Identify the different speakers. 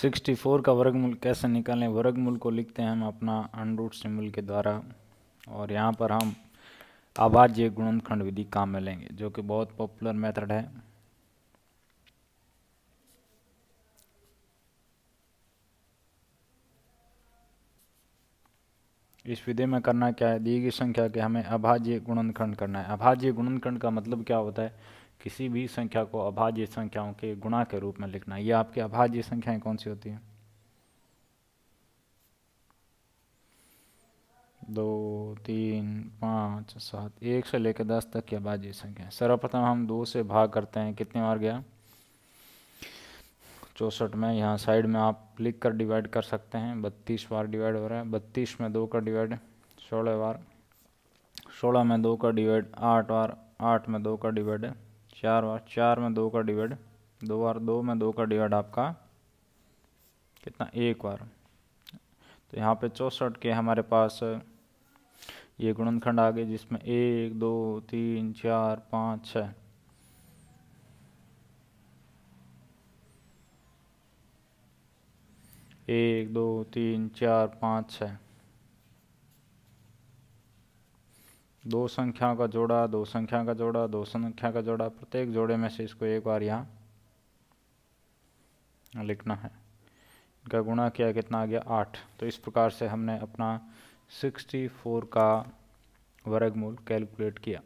Speaker 1: sixty four का वर्गमूल कैसे निकालें वर्गमूल को लिखते हैं हम अपना अनरूट सिंबल के द्वारा और यहाँ पर हम आभाज्य गुणनखंड विधि काम में लेंगे जो कि बहुत पॉपुलर मेथड है इस विधि में करना क्या है दी गई संख्या के हमें अभाज्य गुणनखंड करना है अभाज्य गुणनखंड का मतलब क्या होता है किसी भी संख्या को अभाज्य संख्याओं के गुणा के रूप में लिखना ये आपकी अभाज्य संख्याएं कौन सी होती हैं दो तीन पाँच सात एक से लेकर दस तक की अभाज्य संख्या सर्वप्रथम हम दो से भाग करते हैं कितने बार गया चौंसठ में यहाँ साइड में आप लिख कर डिवाइड कर सकते हैं बत्तीस बार डिवाइड हो रहा है बत्तीस में दो का डिवाइड सोलह बार सोलह में दो का डिवाइड आठ बार आठ में दो का डिवाइड चार बार चार में दो का डिवाइड दो बार दो में दो का डिवाइड आपका कितना एक बार तो यहाँ पे चौंसठ के हमारे पास ये गुणनखंड आ गए जिसमें एक दो तीन चार पाँच छः एक दो तीन चार पाँच छः दो संख्याओं का जोड़ा दो संख्या का जोड़ा दो संख्या का जोड़ा प्रत्येक जोड़े में से इसको एक बार यहाँ लिखना है इनका गुणा किया कितना आ गया आठ तो इस प्रकार से हमने अपना सिक्सटी फोर का वर्गमूल कैलकुलेट किया